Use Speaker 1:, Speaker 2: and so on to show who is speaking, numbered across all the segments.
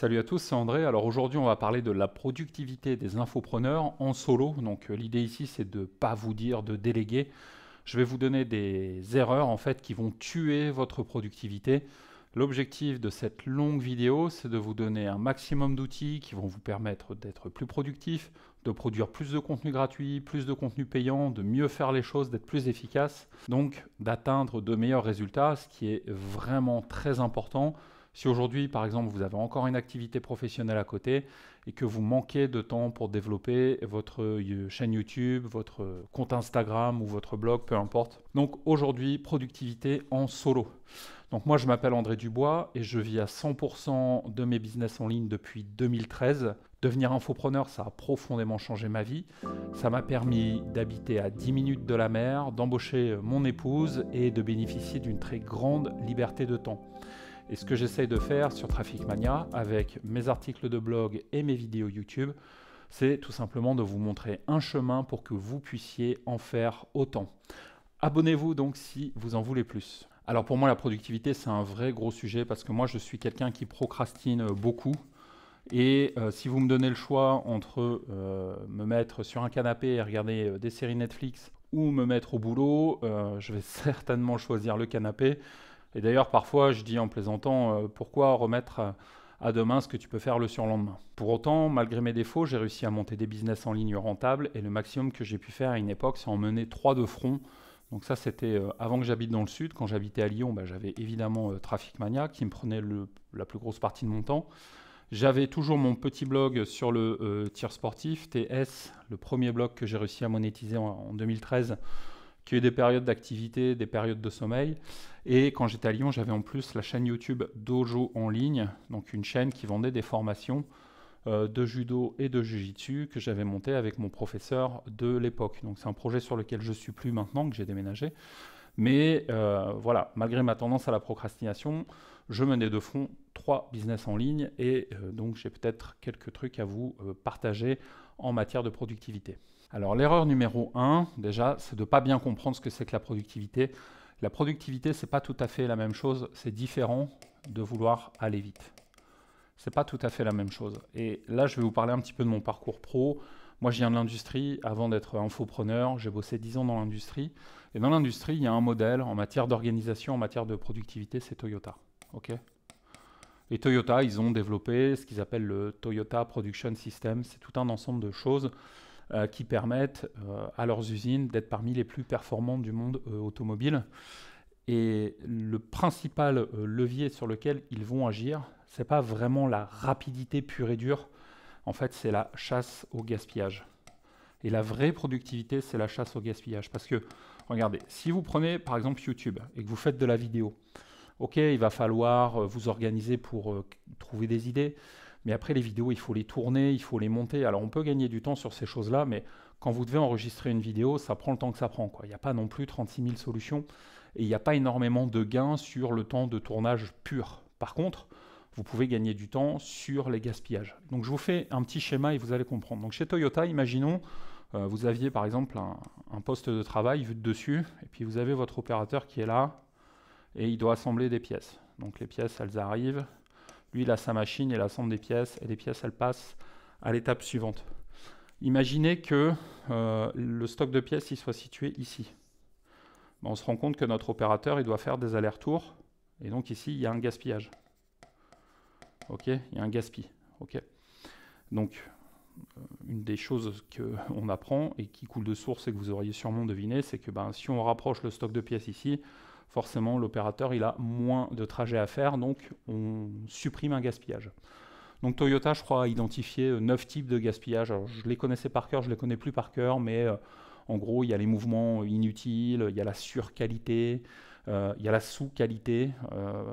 Speaker 1: Salut à tous, c'est André. Alors aujourd'hui, on va parler de la productivité des infopreneurs en solo. Donc euh, l'idée ici, c'est de ne pas vous dire de déléguer. Je vais vous donner des erreurs en fait qui vont tuer votre productivité. L'objectif de cette longue vidéo, c'est de vous donner un maximum d'outils qui vont vous permettre d'être plus productif, de produire plus de contenu gratuit, plus de contenu payant, de mieux faire les choses, d'être plus efficace, donc d'atteindre de meilleurs résultats, ce qui est vraiment très important. Si aujourd'hui, par exemple, vous avez encore une activité professionnelle à côté et que vous manquez de temps pour développer votre euh, chaîne YouTube, votre euh, compte Instagram ou votre blog, peu importe. Donc aujourd'hui, productivité en solo. Donc moi, je m'appelle André Dubois et je vis à 100% de mes business en ligne depuis 2013. Devenir infopreneur, ça a profondément changé ma vie. Ça m'a permis d'habiter à 10 minutes de la mer, d'embaucher euh, mon épouse et de bénéficier d'une très grande liberté de temps. Et ce que j'essaye de faire sur Traffic Mania avec mes articles de blog et mes vidéos YouTube, c'est tout simplement de vous montrer un chemin pour que vous puissiez en faire autant. Abonnez-vous donc si vous en voulez plus. Alors pour moi la productivité c'est un vrai gros sujet parce que moi je suis quelqu'un qui procrastine beaucoup. Et euh, si vous me donnez le choix entre euh, me mettre sur un canapé et regarder euh, des séries Netflix ou me mettre au boulot, je vais certainement choisir le canapé et d'ailleurs, parfois, je dis en plaisantant, euh, pourquoi remettre à demain ce que tu peux faire le surlendemain Pour autant, malgré mes défauts, j'ai réussi à monter des business en ligne rentables et le maximum que j'ai pu faire à une époque, c'est en mener trois de front. Donc ça, c'était euh, avant que j'habite dans le sud. Quand j'habitais à Lyon, bah, j'avais évidemment euh, Trafic Mania qui me prenait la plus grosse partie de mon temps. J'avais toujours mon petit blog sur le tir sportif, TS, le premier blog que j'ai réussi à monétiser en 2013 qui a eu des périodes d'activité, des périodes de sommeil. Et quand j'étais à Lyon, j'avais en plus la chaîne YouTube Dojo en ligne, donc une chaîne qui vendait des formations euh, de judo et de jujitsu que j'avais montées avec mon professeur de l'époque. Donc c'est un projet sur lequel je suis plus maintenant que j'ai déménagé. Mais euh, voilà, malgré ma tendance à la procrastination, je menais de fond trois business en ligne et euh, donc j'ai peut-être quelques trucs à vous partager en matière de productivité. Alors l'erreur numéro 1, déjà, c'est de ne pas bien comprendre ce que c'est que la productivité. La productivité, ce n'est pas tout à fait la même chose, c'est différent de vouloir aller vite. C'est pas tout à fait la même chose. Et là, je vais vous parler un petit peu de mon parcours pro. Moi, je viens de l'industrie. Avant d'être infopreneur, j'ai bossé 10 ans dans l'industrie. Et dans l'industrie, il y a un modèle en matière d'organisation, en matière de productivité, c'est Toyota. OK et Toyota, ils ont développé ce qu'ils appellent le Toyota Production System. C'est tout un ensemble de choses euh, qui permettent euh, à leurs usines d'être parmi les plus performantes du monde euh, automobile. Et le principal levier sur lequel ils vont agir, ce n'est pas vraiment la rapidité pure et dure. En fait, c'est la chasse au gaspillage. Et la vraie productivité, c'est la chasse au gaspillage. Parce que, regardez, si vous prenez par exemple YouTube et que vous faites de la vidéo, ok, il va falloir vous organiser pour trouver des idées, mais après, les vidéos, il faut les tourner, il faut les monter. Alors, on peut gagner du temps sur ces choses-là, mais quand vous devez enregistrer une vidéo, ça prend le temps que ça prend. Il n'y a pas non plus 36 000 solutions et il n'y a pas énormément de gains sur le temps de tournage pur. Par contre, vous pouvez gagner du temps sur les gaspillages. Donc, je vous fais un petit schéma et vous allez comprendre. Donc, chez Toyota, imaginons, euh, vous aviez par exemple un, un poste de travail vu de dessus et puis vous avez votre opérateur qui est là et il doit assembler des pièces. Donc, les pièces, elles arrivent, lui, il a sa machine, il assemble des pièces, et les pièces, elles passent à l'étape suivante. Imaginez que euh, le stock de pièces il soit situé ici. on se rend compte que notre opérateur il doit faire des allers-retours, et donc ici, il y a un gaspillage. OK Il y a un gaspillage. OK Donc, euh, une des choses qu'on apprend et qui coule de source et que vous auriez sûrement deviné, c'est que ben, si on rapproche le stock de pièces ici, forcément l'opérateur il a moins de trajets à faire, donc on supprime un gaspillage. Donc Toyota, je crois, a identifié euh, neuf types de gaspillage. je les connaissais par cœur, je les connais plus par cœur, mais euh, en gros, il y a les mouvements inutiles, il y a la surqualité, euh, il y a la sous-qualité,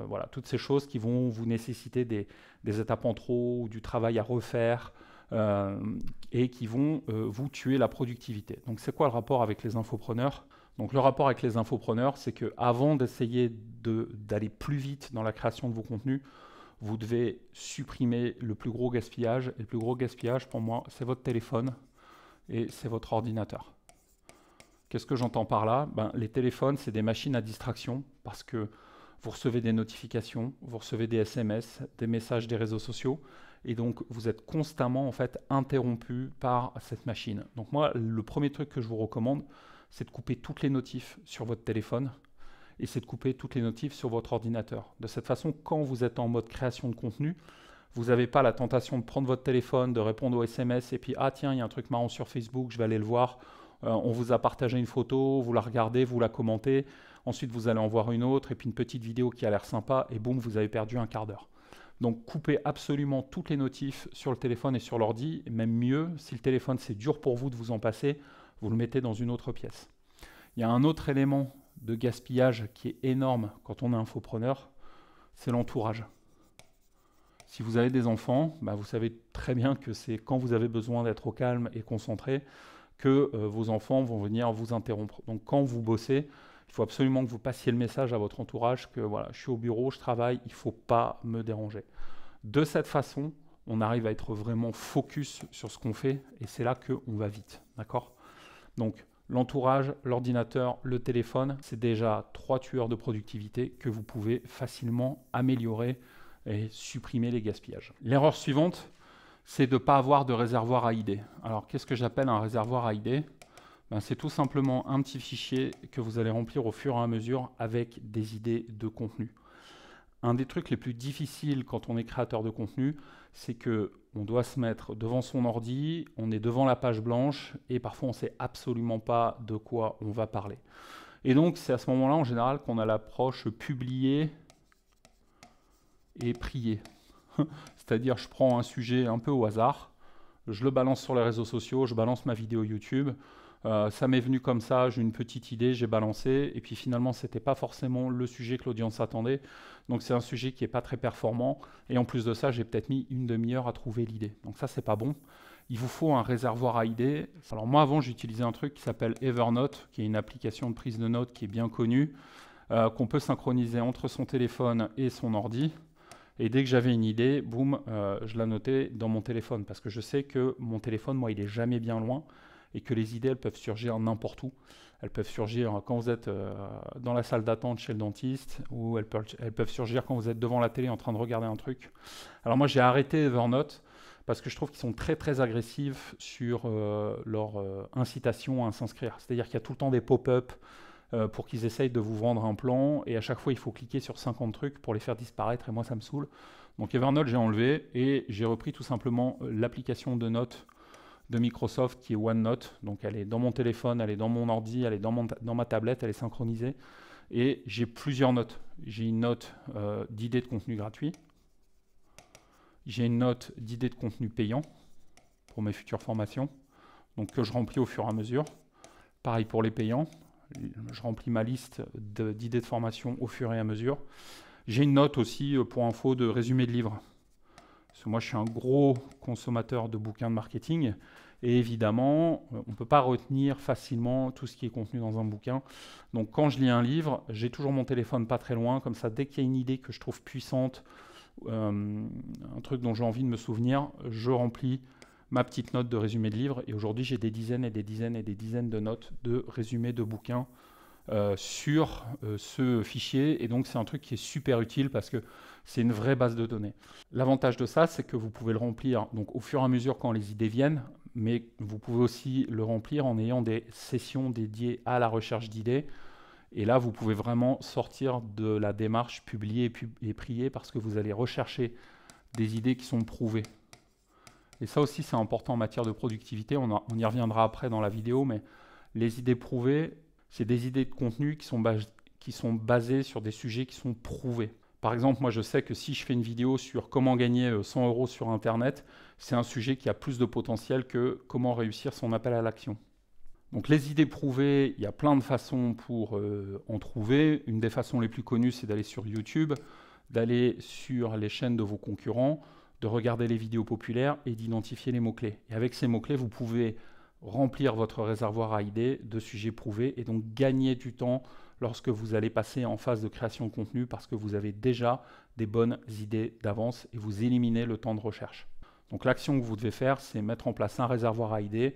Speaker 1: voilà, toutes ces choses qui vont vous nécessiter des, étapes en trop ou du travail à refaire. et qui vont vous tuer la productivité. Donc c'est quoi le rapport avec les infopreneurs donc le rapport avec les infopreneurs, c'est que avant d'essayer d'aller plus vite dans la création de vos contenus, vous devez supprimer le plus gros gaspillage. Et le plus gros gaspillage, pour moi, c'est votre téléphone et c'est votre ordinateur. Qu'est-ce que j'entends par là ben, Les téléphones, c'est des machines à distraction parce que vous recevez des notifications, vous recevez des SMS, des messages des réseaux sociaux et donc vous êtes constamment en fait interrompu par cette machine. Donc moi, le premier truc que je vous recommande, c'est de couper toutes les notifs sur votre téléphone et c'est de couper toutes les notifs sur votre ordinateur. De cette façon, quand vous êtes en mode création de contenu, vous n'avez pas la tentation de prendre votre téléphone, de répondre aux SMS et puis ah tiens, il y a un truc marrant sur Facebook, je vais aller le voir. Euh, on vous a partagé une photo, vous la regardez, vous la commentez, ensuite vous allez en voir une autre et puis une petite vidéo qui a l'air sympa et boum, vous avez perdu un quart d'heure. Donc coupez absolument toutes les notifs sur le téléphone et sur l'ordi, même mieux, si le téléphone c'est dur pour vous de vous en passer, vous le mettez dans une autre pièce. Il y a un autre élément de gaspillage qui est énorme quand on est infopreneur, c'est l'entourage. Si vous avez des enfants, bah, vous savez très bien que c'est quand vous avez besoin d'être au calme et concentré que euh, vos enfants vont venir vous interrompre. Donc quand vous bossez, il faut absolument que vous passiez le message à votre entourage que voilà, je suis au bureau, je travaille, il ne faut pas me déranger. De cette façon, on arrive à être vraiment focus sur ce qu'on fait et c'est là qu'on va vite. D'accord donc l'entourage, l'ordinateur, le téléphone, c'est déjà trois tueurs de productivité que vous pouvez facilement améliorer et supprimer les gaspillages. L'erreur suivante, c'est de ne pas avoir de réservoir à idées. Alors qu'est-ce que j'appelle un réservoir à idées ben, C'est tout simplement un petit fichier que vous allez remplir au fur et à mesure avec des idées de contenu un des trucs les plus difficiles quand on est créateur de contenu, c'est que on doit se mettre devant son ordi, on est devant la page blanche et parfois on sait absolument pas de quoi on va parler. Et donc c'est à ce moment-là en général qu'on a l'approche publier et prier. C'est-à-dire je prends un sujet un peu au hasard, je le balance sur les réseaux sociaux, je balance ma vidéo YouTube, euh, ça m'est venu comme ça, j'ai une petite idée, j'ai balancé, et puis finalement, ce n'était pas forcément le sujet que l'audience attendait. Donc c'est un sujet qui n'est pas très performant, et en plus de ça, j'ai peut-être mis une demi-heure à trouver l'idée. Donc ça, n'est pas bon. Il vous faut un réservoir à idées. Alors moi, avant, j'utilisais un truc qui s'appelle Evernote, qui est une application de prise de notes qui est bien connue, euh, qu'on peut synchroniser entre son téléphone et son ordi. Et dès que j'avais une idée, boum, euh, je la notais dans mon téléphone, parce que je sais que mon téléphone, moi, il est jamais bien loin et que les idées, elles peuvent surgir n'importe où. Elles peuvent surgir quand vous êtes euh, dans la salle d'attente chez le dentiste, ou elles peuvent, elles peuvent surgir quand vous êtes devant la télé en train de regarder un truc. Alors moi, j'ai arrêté Evernote parce que je trouve qu'ils sont très très agressifs sur euh, leur euh, incitation à s'inscrire. C'est-à-dire qu'il y a tout le temps des pop-up pour qu'ils essayent de vous vendre un plan et à chaque fois il faut cliquer sur 50 trucs pour les faire disparaître et moi ça me saoule. Donc Evernote j'ai enlevé et j'ai repris tout simplement l'application de notes de Microsoft qui est OneNote. Donc elle est dans mon téléphone, elle est dans mon ordi, elle est dans, ma tablette, elle est synchronisée. Et j'ai plusieurs notes. J'ai une note euh, d'idées de contenu gratuit. J'ai une note d'idées de contenu payant pour mes futures formations, donc que je remplis au fur et à mesure. Pareil pour les payants, je remplis ma liste d'idées de, formation au fur et à mesure. J'ai une note aussi euh, pour info de résumé de livres. Parce que moi, je suis un gros consommateur de bouquins de marketing. Et évidemment, on ne peut pas retenir facilement tout ce qui est contenu dans un bouquin. Donc quand je lis un livre, j'ai toujours mon téléphone pas très loin. Comme ça, dès qu'il y a une idée que je trouve puissante, euh, un truc dont j'ai envie de me souvenir, je remplis ma petite note de résumé de livre. Et aujourd'hui, j'ai des dizaines et des dizaines et des dizaines de notes de résumé de bouquins euh, sur euh, ce fichier. Et donc, c'est un truc qui est super utile parce que c'est une vraie base de données. L'avantage de ça, c'est que vous pouvez le remplir donc, au fur et à mesure quand les idées viennent mais vous pouvez aussi le remplir en ayant des sessions dédiées à la recherche d'idées. Et là, vous pouvez vraiment sortir de la démarche publier et, prier parce que vous allez rechercher des idées qui sont prouvées. Et ça aussi, c'est important en matière de productivité. On, y reviendra après dans la vidéo, mais les idées prouvées, c'est des idées de contenu qui sont, qui sont basées sur des sujets qui sont prouvés. Par exemple, moi je sais que si je fais une vidéo sur comment gagner 100 euh, euros sur Internet, c'est un sujet qui a plus de potentiel que comment réussir son appel à l'action. Donc les idées prouvées, il y a plein de façons pour euh, en trouver. Une des façons les plus connues, c'est d'aller sur YouTube, d'aller sur les chaînes de vos concurrents, de regarder les vidéos populaires et d'identifier les mots-clés. Et avec ces mots-clés, vous pouvez remplir votre réservoir à idées de sujets prouvés et donc gagner du temps lorsque vous allez passer en phase de création de contenu parce que vous avez déjà des bonnes idées d'avance et vous éliminez le temps de recherche. Donc l'action que vous devez faire, c'est mettre en place un réservoir à idées,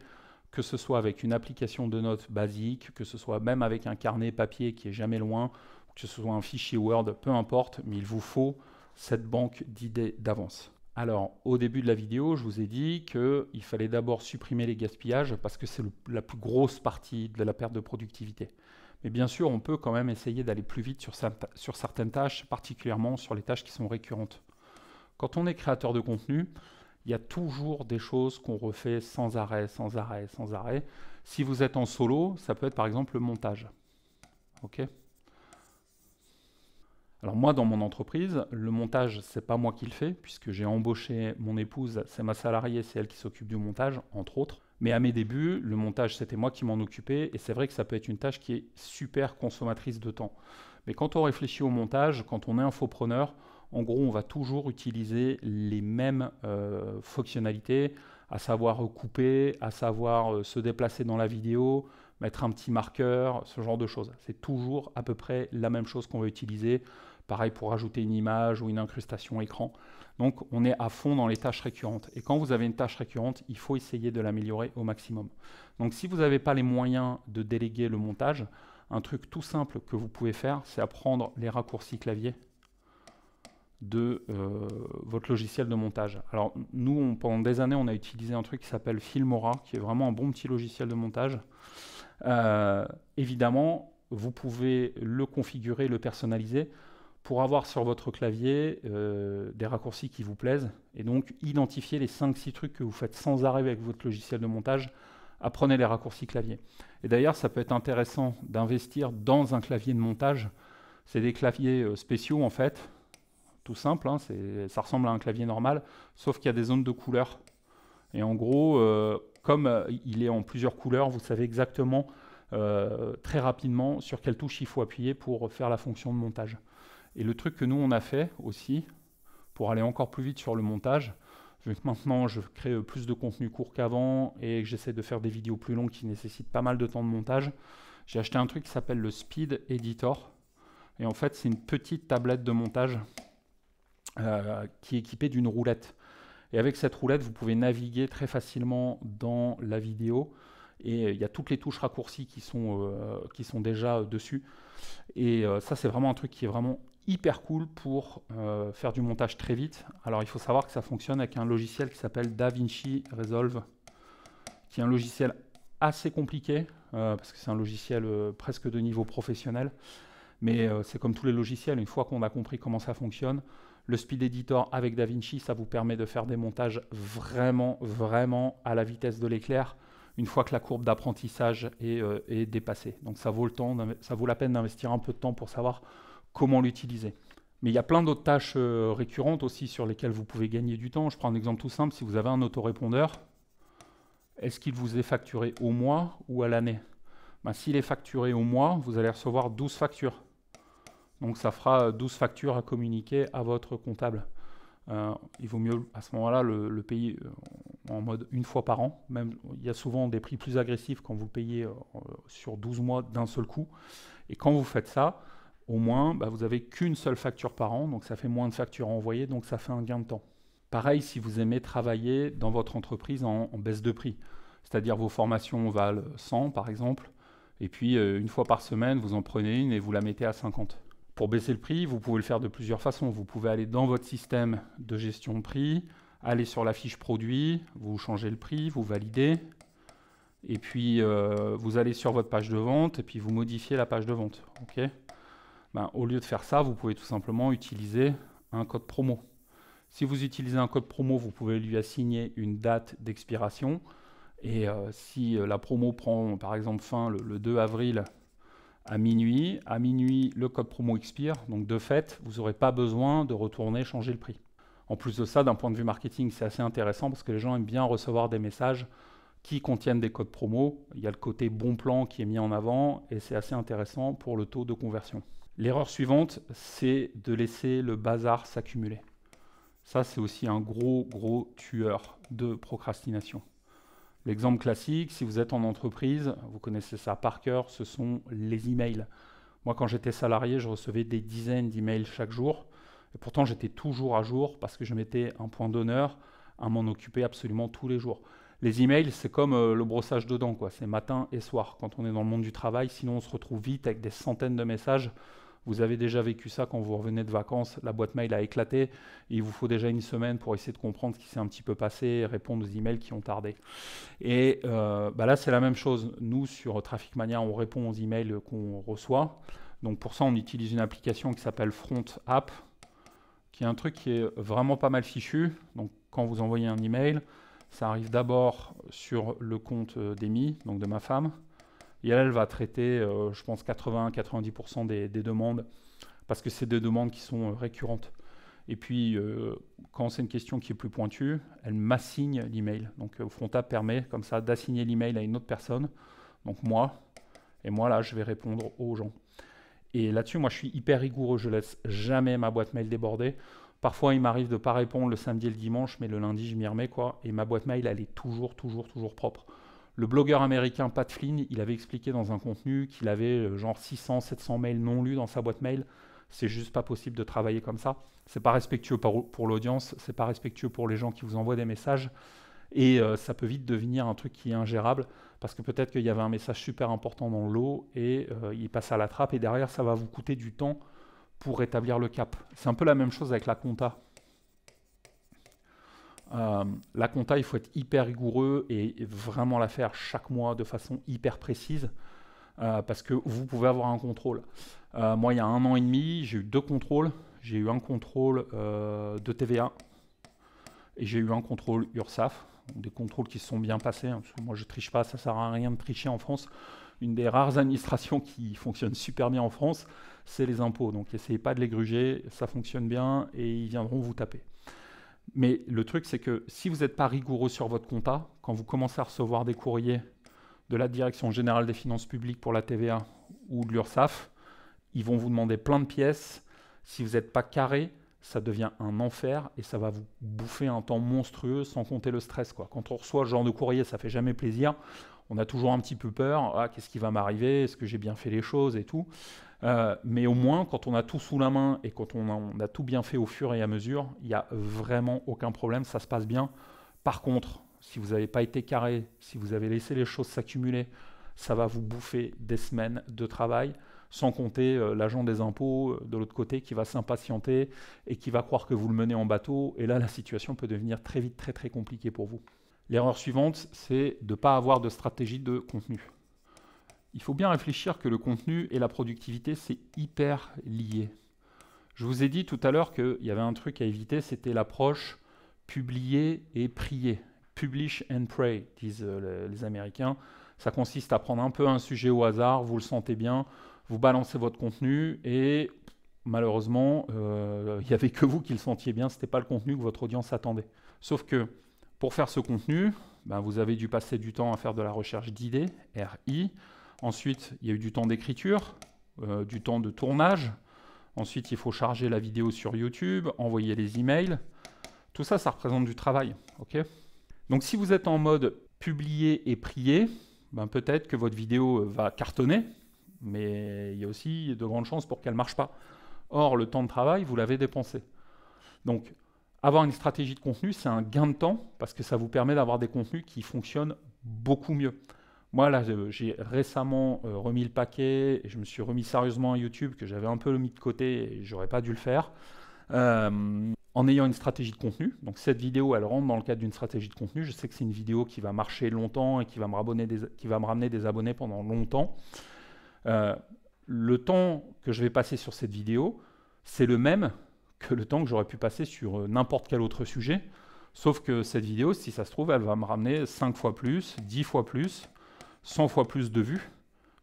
Speaker 1: que ce soit avec une application de notes basique, que ce soit même avec un carnet papier qui est jamais loin, que ce soit un fichier Word, peu importe, mais il vous faut cette banque d'idées d'avance. Alors, au début de la vidéo, je vous ai dit qu'il fallait d'abord supprimer les gaspillages parce que c'est la plus grosse partie de la perte de productivité. Mais bien sûr, on peut quand même essayer d'aller plus vite sur, certaines tâches, particulièrement sur les tâches qui sont récurrentes. Quand on est créateur de contenu, il y a toujours des choses qu'on refait sans arrêt, sans arrêt, sans arrêt. Si vous êtes en solo, ça peut être par exemple le montage. OK alors moi, dans mon entreprise, le montage, ce n'est pas moi qui le fais, puisque j'ai embauché mon épouse, c'est ma salariée, c'est elle qui s'occupe du montage, entre autres. Mais à mes débuts, le montage, c'était moi qui m'en occupais, et c'est vrai que ça peut être une tâche qui est super consommatrice de temps. Mais quand on réfléchit au montage, quand on est infopreneur, en gros, on va toujours utiliser les mêmes euh, fonctionnalités, à savoir couper, à savoir euh, se déplacer dans la vidéo, mettre un petit marqueur, ce genre de choses. C'est toujours à peu près la même chose qu'on va utiliser Pareil pour ajouter une image ou une incrustation écran. Donc on est à fond dans les tâches récurrentes. Et quand vous avez une tâche récurrente, il faut essayer de l'améliorer au maximum. Donc si vous n'avez pas les moyens de déléguer le montage, un truc tout simple que vous pouvez faire, c'est apprendre les raccourcis clavier de euh, votre logiciel de montage. Alors nous, pendant des années, on a utilisé un truc qui s'appelle Filmora, qui est vraiment un bon petit logiciel de montage. Euh, évidemment, vous pouvez le configurer, le personnaliser pour avoir sur votre clavier euh, des raccourcis qui vous plaisent et donc identifier les 5-6 trucs que vous faites sans arrêt avec votre logiciel de montage, apprenez les raccourcis clavier. Et d'ailleurs, ça peut être intéressant d'investir dans un clavier de montage. C'est des claviers euh, spéciaux en fait, tout simple, hein, ça ressemble à un clavier normal, sauf qu'il y a des zones de couleurs. Et en gros, euh, comme il est en plusieurs couleurs, vous savez exactement très rapidement sur quelle touche il faut appuyer pour faire la fonction de montage. Et le truc que nous, on a fait aussi, pour aller encore plus vite sur le montage, vu que maintenant je crée plus de contenu court qu'avant et que j'essaie de faire des vidéos plus longues qui nécessitent pas mal de temps de montage, j'ai acheté un truc qui s'appelle le Speed Editor. Et en fait, c'est une petite tablette de montage euh, qui est équipée d'une roulette. Et avec cette roulette, vous pouvez naviguer très facilement dans la vidéo. Et il y a toutes les touches raccourcies qui sont, euh, qui sont déjà euh, dessus. Et ça, c'est vraiment un truc qui est vraiment hyper cool pour euh, faire du montage très vite. Alors il faut savoir que ça fonctionne avec un logiciel qui s'appelle DaVinci Resolve, qui est un logiciel assez compliqué, euh, parce que c'est un logiciel euh, presque de niveau professionnel. Mais c'est comme tous les logiciels, une fois qu'on a compris comment ça fonctionne, le Speed Editor avec DaVinci, ça vous permet de faire des montages vraiment, vraiment à la vitesse de l'éclair, une fois que la courbe d'apprentissage est, est dépassée. Donc ça vaut, le temps ça vaut la peine d'investir un peu de temps pour savoir comment l'utiliser. Mais il y a plein d'autres tâches euh, récurrentes aussi sur lesquelles vous pouvez gagner du temps. Je prends un exemple tout simple, si vous avez un autorépondeur, est-ce qu'il vous est facturé au mois ou à l'année ben, S'il est facturé au mois, vous allez recevoir 12 factures. Donc ça fera 12 euh, factures à communiquer à votre comptable. Euh, il vaut mieux à ce moment-là le, payer en mode une fois par an. Même, il y a souvent des prix plus agressifs quand vous payez sur 12 mois d'un seul coup. Et quand vous faites ça, au moins, bah, vous n'avez qu'une seule facture par an, donc ça fait moins de factures à envoyer, donc ça fait un gain de temps. Pareil, si vous aimez travailler dans votre entreprise en, baisse de prix, c'est-à-dire vos formations valent 100 par exemple, et puis euh, une fois par semaine, vous en prenez une et vous la mettez à 50. Pour baisser le prix, vous pouvez le faire de plusieurs façons. Vous pouvez aller dans votre système de gestion de prix, aller sur la fiche produit, vous changez le prix, vous validez, et puis euh, vous allez sur votre page de vente et puis vous modifiez la page de vente. ok ben, au lieu de faire ça, vous pouvez tout simplement utiliser un code promo. Si vous utilisez un code promo, vous pouvez lui assigner une date d'expiration. Et euh, si euh, la promo prend par exemple fin le, le 2 avril à minuit, à minuit le code promo expire. Donc de fait, vous n'aurez pas besoin de retourner changer le prix. En plus de ça, d'un point de vue marketing, c'est assez intéressant parce que les gens aiment bien recevoir des messages qui contiennent des codes promo. Il y a le côté bon plan qui est mis en avant et c'est assez intéressant pour le taux de conversion. L'erreur suivante, c'est de laisser le bazar s'accumuler. Ça, c'est aussi un gros, gros tueur de procrastination. L'exemple classique, si vous êtes en entreprise, vous connaissez ça par cœur, ce sont les emails. Moi, quand j'étais salarié, je recevais des dizaines d'emails chaque jour. Et pourtant, j'étais toujours à jour parce que je mettais un point d'honneur à m'en occuper absolument tous les jours les emails, c'est comme euh, le brossage de dents, quoi. C'est matin et soir quand on est dans le monde du travail. Sinon, on se retrouve vite avec des centaines de messages. Vous avez déjà vécu ça quand vous revenez de vacances, la boîte mail a éclaté, il vous faut déjà une semaine pour essayer de comprendre ce qui s'est un petit peu passé et répondre aux emails qui ont tardé. Et euh, bah là, c'est la même chose. Nous, sur Traffic Mania, on répond aux emails qu'on reçoit. Donc pour ça, on utilise une application qui s'appelle Front App, qui est un truc qui est vraiment pas mal fichu. Donc quand vous envoyez un email, ça arrive d'abord sur le compte euh, d'Emmy, donc de ma femme. Et elle, elle va traiter, euh, je pense, 80-90% des, demandes, parce que c'est des demandes qui sont euh, récurrentes. Et puis, quand c'est une question qui est plus pointue, elle m'assigne l'email. Donc, Fronta permet comme ça d'assigner l'email à une autre personne, donc moi. Et moi, là, je vais répondre aux gens. Et là-dessus, moi, je suis hyper rigoureux. Je laisse jamais ma boîte mail déborder. Parfois, il m'arrive de ne pas répondre le samedi et le dimanche, mais le lundi, je m'y remets, quoi. Et ma boîte mail, elle est toujours, toujours, toujours propre. Le blogueur américain Pat Flynn, il avait expliqué dans un contenu qu'il avait euh, genre 600, 700 mails non lus dans sa boîte mail. C'est juste pas possible de travailler comme ça. C'est pas respectueux pour, pour l'audience, c'est pas respectueux pour les gens qui vous envoient des messages. Et euh, ça peut vite devenir un truc qui est ingérable parce que peut-être qu'il y avait un message super important dans l'eau et euh, il passe à la trappe et derrière ça va vous coûter du temps pour rétablir le cap. C'est un peu la même chose avec la compta. Euh, la compta, il faut être hyper rigoureux et vraiment la faire chaque mois de façon hyper précise euh, parce que vous pouvez avoir un contrôle. Euh, moi, il y a un an et demi, j'ai eu deux contrôles. J'ai eu un contrôle de TVA et j'ai eu un contrôle URSAF. Des contrôles qui se sont bien passés. Hein, moi, je triche pas, ça sert à rien de tricher en France. Une des rares administrations qui fonctionne super bien en France c'est les impôts. Donc essayez pas de les gruger, ça fonctionne bien et ils viendront vous taper. Mais le truc, c'est que si vous n'êtes pas rigoureux sur votre compta, quand vous commencez à recevoir des courriers de la Direction générale des finances publiques pour la TVA ou de l'URSSAF, ils vont vous demander plein de pièces. Si vous n'êtes pas carré, ça devient un enfer et ça va vous bouffer un temps monstrueux sans compter le stress. Quoi. Quand on reçoit ce genre de courrier, ça fait jamais plaisir on a toujours un petit peu peur, ah, qu'est-ce qui va m'arriver, est-ce que j'ai bien fait les choses et tout. Euh, mais au moins, quand on a tout sous la main et quand on a, tout bien fait au fur et à mesure, il n'y a vraiment aucun problème, ça se passe bien. Par contre, si vous n'avez pas été carré, si vous avez laissé les choses s'accumuler, ça va vous bouffer des semaines de travail, sans compter euh, l'agent des impôts euh, de l'autre côté qui va s'impatienter et qui va croire que vous le menez en bateau. Et là, la situation peut devenir très vite très très compliquée pour vous. L'erreur suivante, c'est de ne pas avoir de stratégie de contenu. Il faut bien réfléchir que le contenu et la productivité, c'est hyper lié. Je vous ai dit tout à l'heure qu'il y avait un truc à éviter, c'était l'approche publier et prier. Publish and pray, disent euh, les, Américains. Ça consiste à prendre un peu un sujet au hasard, vous le sentez bien, vous balancez votre contenu et malheureusement, euh, il n'y avait que vous qui le sentiez bien, ce n'était pas le contenu que votre audience attendait. Sauf que pour faire ce contenu, ben, vous avez dû passer du temps à faire de la recherche d'idées, RI. Ensuite, il y a eu du temps d'écriture, euh, du temps de tournage. Ensuite, il faut charger la vidéo sur YouTube, envoyer les emails. Tout ça, ça représente du travail. ok Donc si vous êtes en mode publier et prier, ben, peut-être que votre vidéo euh, va cartonner, mais il y a aussi de grandes chances pour qu'elle ne marche pas. Or, le temps de travail, vous l'avez dépensé. Donc, avoir une stratégie de contenu, c'est un gain de temps parce que ça vous permet d'avoir des contenus qui fonctionnent beaucoup mieux. Moi, là, euh, j'ai récemment euh, remis le paquet et je me suis remis sérieusement à YouTube que j'avais un peu mis de côté et j'aurais pas dû le faire. Euh, en ayant une stratégie de contenu. Donc cette vidéo, elle rentre dans le cadre d'une stratégie de contenu. Je sais que c'est une vidéo qui va marcher longtemps et qui va me, rabonner qui va me ramener des abonnés pendant longtemps. le temps que je vais passer sur cette vidéo, c'est le même que le temps que j'aurais pu passer sur euh, n'importe quel autre sujet. Sauf que cette vidéo, si ça se trouve, elle va me ramener 5 fois plus, 10 fois plus, 100 fois plus de vues.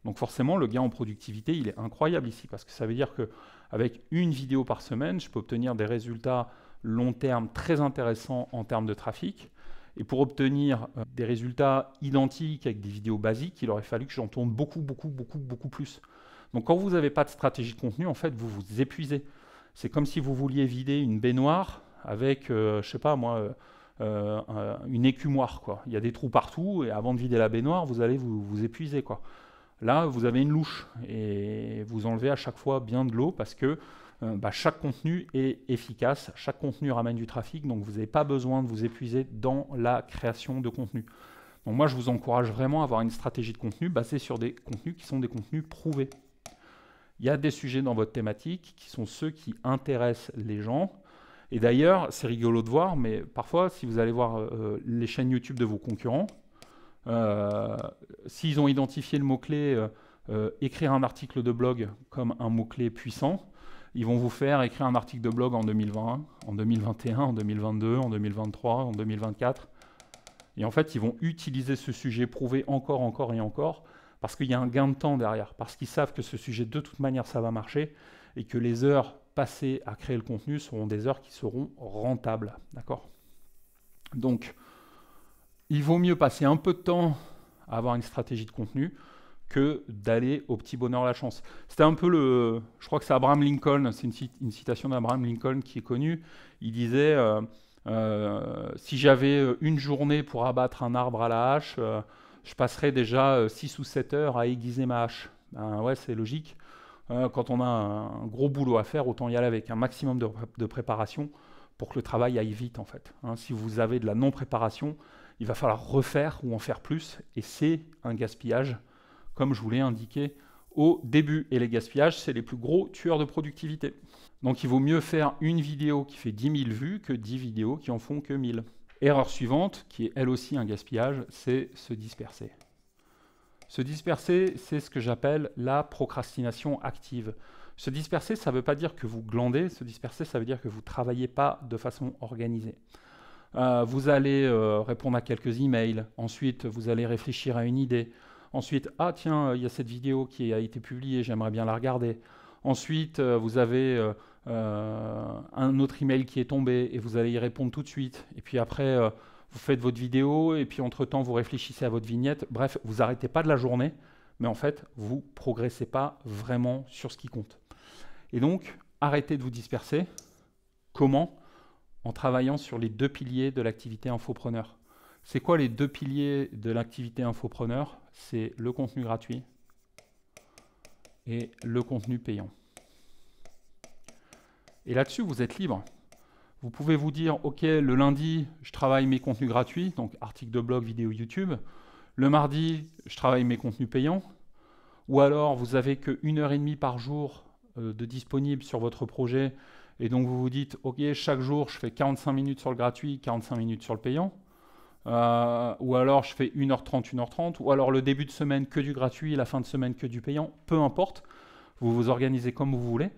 Speaker 1: Donc forcément, le gain en productivité, il est incroyable ici, parce que ça veut dire qu'avec une vidéo par semaine, je peux obtenir des résultats long terme très intéressants en termes de trafic. Et pour obtenir euh, des résultats identiques avec des vidéos basiques, il aurait fallu que j'en tourne beaucoup, beaucoup, beaucoup, beaucoup plus. Donc quand vous n'avez pas de stratégie de contenu, en fait, vous vous épuisez. C'est comme si vous vouliez vider une baignoire avec, je euh, je sais pas moi, euh, euh, une écumoire. Quoi. Il y a des trous partout, et avant de vider la baignoire, vous allez vous, épuiser. Quoi. Là, vous avez une louche, et vous enlevez à chaque fois bien de l'eau, parce que bah, chaque contenu est efficace, chaque contenu ramène du trafic, donc vous n'avez pas besoin de vous épuiser dans la création de contenu. Donc moi, je vous encourage vraiment à avoir une stratégie de contenu basée sur des contenus qui sont des contenus prouvés. Il y a des sujets dans votre thématique qui sont ceux qui intéressent les gens. Et d'ailleurs, c'est rigolo de voir, mais parfois, si vous allez voir euh, les chaînes YouTube de vos concurrents, euh, s'ils ont identifié le mot-clé euh, écrire un article de blog comme un mot-clé puissant, ils vont vous faire écrire un article de blog en 2020, en 2021, en 2022, en 2023, en 2024. Et en fait, ils vont utiliser ce sujet, prouvé encore, encore et encore, parce qu'il y a un gain de temps derrière, parce qu'ils savent que ce sujet, de toute manière, ça va marcher, et que les heures passées à créer le contenu seront des heures qui seront rentables. D'accord Donc, il vaut mieux passer un peu de temps à avoir une stratégie de contenu que d'aller au petit bonheur la chance. C'était un peu le... Je crois que c'est Abraham Lincoln, c'est une, citation d'Abraham Lincoln qui est connue. Il disait... Euh, euh, si j'avais une journée pour abattre un arbre à la hache, euh, je passerai déjà 6 euh, ou 7 heures à aiguiser ma hache. Ben ouais, c'est logique. Euh, quand on a un gros boulot à faire, autant y aller avec un maximum de, préparation pour que le travail aille vite en fait. Hein. si vous avez de la non-préparation, il va falloir refaire ou en faire plus, et c'est un gaspillage, comme je vous l'ai indiqué au début. Et les gaspillages, c'est les plus gros tueurs de productivité. Donc il vaut mieux faire une vidéo qui fait 10 000 vues que 10 vidéos qui en font que 1000. Erreur suivante, qui est elle aussi un gaspillage, c'est se disperser. Se disperser, c'est ce que j'appelle la procrastination active. Se disperser, ça ne veut pas dire que vous glandez, se disperser, ça veut dire que vous ne travaillez pas de façon organisée. Euh, vous allez euh, répondre à quelques emails, ensuite vous allez réfléchir à une idée, ensuite, ah tiens, il y a cette vidéo qui a été publiée, j'aimerais bien la regarder. Ensuite, euh, vous avez euh, un autre email qui est tombé et vous allez y répondre tout de suite. Et puis après, euh, vous faites votre vidéo et puis entre-temps, vous réfléchissez à votre vignette. Bref, vous arrêtez pas de la journée, mais en fait, vous progressez pas vraiment sur ce qui compte. Et donc, arrêtez de vous disperser. Comment En travaillant sur les deux piliers de l'activité infopreneur. C'est quoi les deux piliers de l'activité infopreneur C'est le contenu gratuit et le contenu payant. Et là-dessus, vous êtes libre. Vous pouvez vous dire, OK, le lundi, je travaille mes contenus gratuits, donc articles de blog, vidéo YouTube. Le mardi, je travaille mes contenus payants. Ou alors, vous n'avez qu'une heure et demie par jour euh, de disponible sur votre projet. Et donc, vous vous dites, OK, chaque jour, je fais 45 minutes sur le gratuit, 45 minutes sur le payant. Euh, ou alors, je fais 1h30, 1h30. Ou alors, le début de semaine, que du gratuit, la fin de semaine, que du payant. Peu importe. Vous vous organisez comme vous voulez.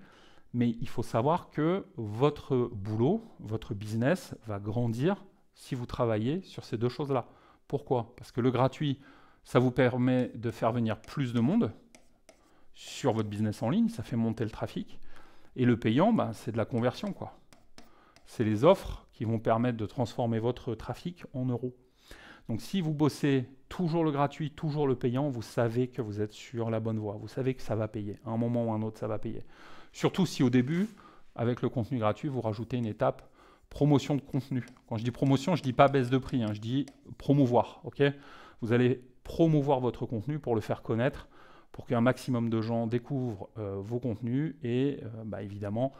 Speaker 1: Mais il faut savoir que votre boulot, votre business va grandir si vous travaillez sur ces deux choses-là. Pourquoi Parce que le gratuit, ça vous permet de faire venir plus de monde sur votre business en ligne, ça fait monter le trafic. Et le payant, bah, c'est de la conversion. quoi. C'est les offres qui vont permettre de transformer votre trafic en euros. Donc si vous bossez toujours le gratuit, toujours le payant, vous savez que vous êtes sur la bonne voie. Vous savez que ça va payer. À un moment ou à un autre, ça va payer. Surtout si au début, avec le contenu gratuit, vous rajoutez une étape promotion de contenu. Quand je dis promotion, je ne dis pas baisse de prix, hein. je dis promouvoir. ok vous allez promouvoir votre contenu pour le faire connaître, pour qu'un maximum de gens découvrent euh, vos contenus et euh, bah, évidemment,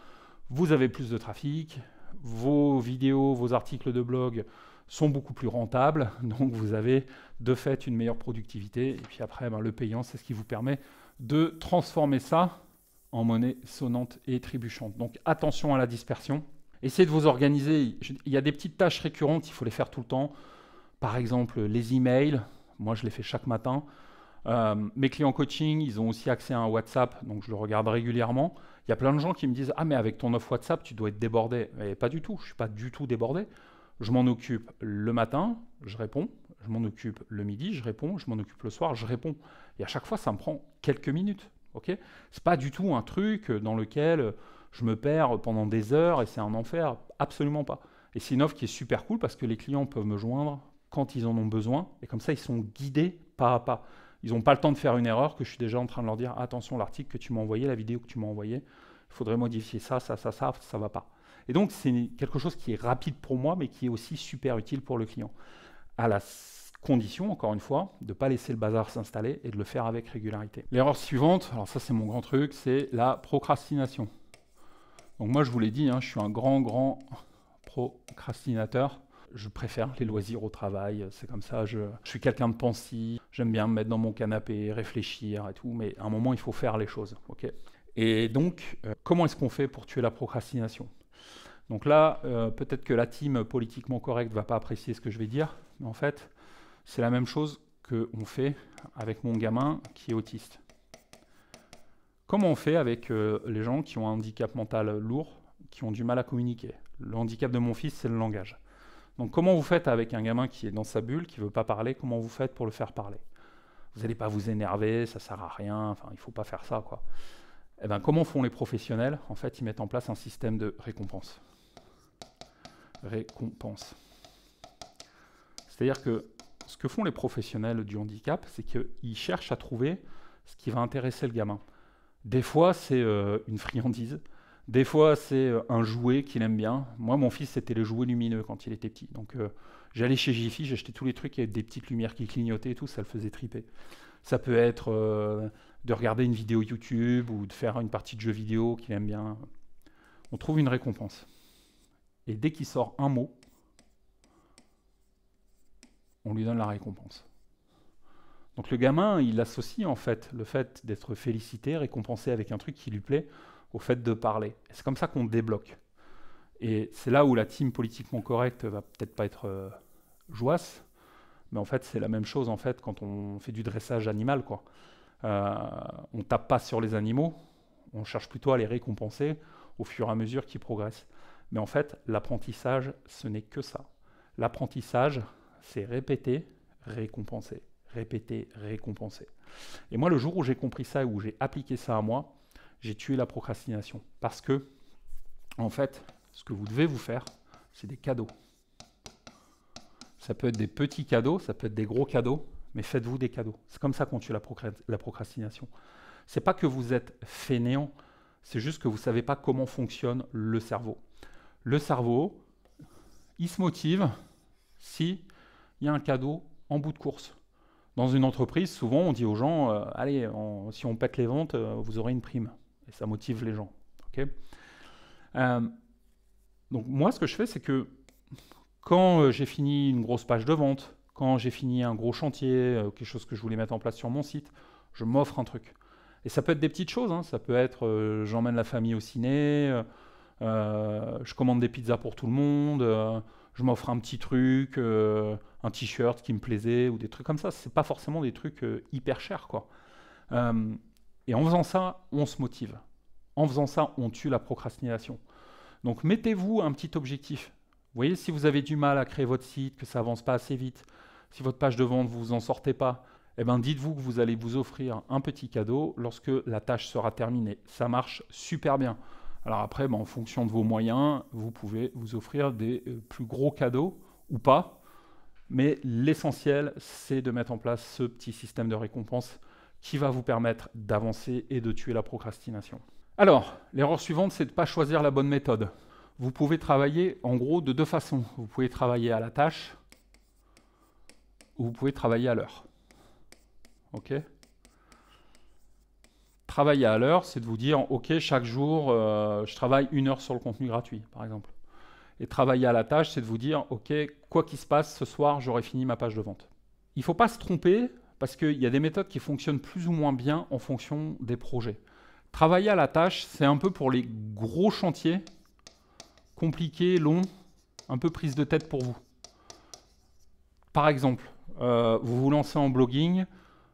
Speaker 1: vous avez plus de trafic, vos vidéos, vos articles de blog sont beaucoup plus rentables, donc vous avez de fait une meilleure productivité. Et puis après, ben, le payant, c'est ce qui vous permet de transformer ça en monnaie sonnante et trébuchante. Donc attention à la dispersion. Essayez de vous organiser. Il y a des petites tâches récurrentes, il faut les faire tout le temps. Par exemple, les emails. Moi, je les fais chaque matin. Euh, mes clients coaching, ils ont aussi accès à un WhatsApp, donc je le regarde régulièrement. Il y a plein de gens qui me disent Ah, mais avec ton offre WhatsApp, tu dois être débordé. Mais pas du tout, je ne suis pas du tout débordé. Je m'en occupe le matin, je réponds. Je m'en occupe le midi, je réponds. Je m'en occupe le soir, je réponds. Et à chaque fois, ça me prend quelques minutes. Ok C'est pas du tout un truc dans lequel je me perds pendant des heures et c'est un enfer. Absolument pas. Et c'est une offre qui est super cool parce que les clients peuvent me joindre quand ils en ont besoin et comme ça ils sont guidés pas à pas. Ils n'ont pas le temps de faire une erreur que je suis déjà en train de leur dire attention l'article que tu m'as envoyé, la vidéo que tu m'as envoyé il faudrait modifier ça, ça, ça, ça, ça va pas. Et donc c'est quelque chose qui est rapide pour moi mais qui est aussi super utile pour le client. À la Condition, encore une fois, de ne pas laisser le bazar s'installer et de le faire avec régularité. L'erreur suivante, alors ça c'est mon grand truc, c'est la procrastination. Donc moi je vous l'ai dit, hein, je suis un grand, grand procrastinateur je préfère les loisirs au travail. C'est comme ça, je, suis quelqu'un de pensif, j'aime bien me mettre dans mon canapé, réfléchir et tout, mais à un moment, il faut faire les choses. ok et donc, euh, comment est-ce qu'on fait pour tuer la procrastination Donc là, euh, peut-être que la team politiquement correcte ne va pas apprécier ce que je vais dire, mais en fait, c'est la même chose qu'on fait avec mon gamin qui est autiste. Comment on fait avec euh, les gens qui ont un handicap mental lourd, qui ont du mal à communiquer Le handicap de mon fils, c'est le langage. Donc comment vous faites avec un gamin qui est dans sa bulle, qui ne veut pas parler, comment vous faites pour le faire parler Vous n'allez pas vous énerver, ça ne sert à rien, enfin, il ne faut pas faire ça. Quoi. Et eh ben, comment font les professionnels En fait, ils mettent en place un système de récompense. Récompense. C'est-à-dire que ce que font les professionnels du handicap, c'est qu'ils cherchent à trouver ce qui va intéresser le gamin. Des fois, c'est euh, une friandise. Des fois, c'est euh, un jouet qu'il aime bien. Moi, mon fils, c'était les jouets lumineux quand il était petit. Donc, euh, j'allais chez Jiffy, j'achetais tous les trucs avec des petites lumières qui clignotaient et tout, ça le faisait triper. Ça peut être de regarder une vidéo YouTube ou de faire une partie de jeu vidéo qu'il aime bien. On trouve une récompense. Et dès qu'il sort un mot, on lui donne la récompense. Donc le gamin, il associe en fait le fait d'être félicité, récompensé avec un truc qui lui plaît, au fait de parler. C'est comme ça qu'on débloque. Et c'est là où la team politiquement correcte va peut-être pas être euh, jouasse. mais en fait c'est la même chose en fait quand on fait du dressage animal quoi. Euh, on tape pas sur les animaux, on cherche plutôt à les récompenser au fur et à mesure qu'ils progressent. Mais en fait l'apprentissage ce n'est que ça. L'apprentissage c'est répéter, récompenser, répéter, récompenser. Et moi, le jour où j'ai compris ça, où j'ai appliqué ça à moi, j'ai tué la procrastination. Parce que, en fait, ce que vous devez vous faire, c'est des cadeaux. Ça peut être des petits cadeaux, ça peut être des gros cadeaux, mais faites-vous des cadeaux. C'est comme ça qu'on tue la, procrastination. C'est pas que vous êtes fainéant, c'est juste que vous ne savez pas comment fonctionne le cerveau. Le cerveau, il se motive si il y a un cadeau en bout de course. Dans une entreprise, souvent, on dit aux gens euh, Allez, si on pète les ventes, euh, vous aurez une prime. Et ça motive les gens. Euh, donc, moi, ce que je fais, c'est que quand j'ai fini une grosse page de vente, quand j'ai fini un gros chantier, quelque chose que je voulais mettre en place sur mon site, je m'offre un truc. Et ça peut être des petites choses. Hein. Ça peut être j'emmène la famille au ciné, je commande des pizzas pour tout le monde m'offre un petit truc, euh, un t-shirt qui me plaisait ou des trucs comme ça. Ce n'est pas forcément des trucs euh, hyper chers, quoi. Euh, et en faisant ça, on se motive. En faisant ça, on tue la procrastination. Donc mettez-vous un petit objectif. Vous voyez, si vous avez du mal à créer votre site, que ça avance pas assez vite, si votre page de vente vous en sortez pas, eh ben dites-vous que vous allez vous offrir un petit cadeau lorsque la tâche sera terminée. Ça marche super bien. Alors après, ben, en fonction de vos moyens, vous pouvez vous offrir des euh, plus gros cadeaux ou pas. Mais l'essentiel, c'est de mettre en place ce petit système de récompense qui va vous permettre d'avancer et de tuer la procrastination. Alors, l'erreur suivante, c'est de ne pas choisir la bonne méthode. Vous pouvez travailler en gros de deux façons. Vous pouvez travailler à la tâche ou vous pouvez travailler à l'heure. OK Travailler à l'heure, c'est de vous dire, OK, chaque jour, euh, je travaille une heure sur le contenu gratuit, par exemple. Et travailler à la tâche, c'est de vous dire, OK, quoi qu'il se passe, ce soir, j'aurai fini ma page de vente. Il ne faut pas se tromper parce qu'il y a des méthodes qui fonctionnent plus ou moins bien en fonction des projets. Travailler à la tâche, c'est un peu pour les gros chantiers, compliqués, longs, un peu prise de tête pour vous. Par exemple, euh, vous vous lancez en blogging,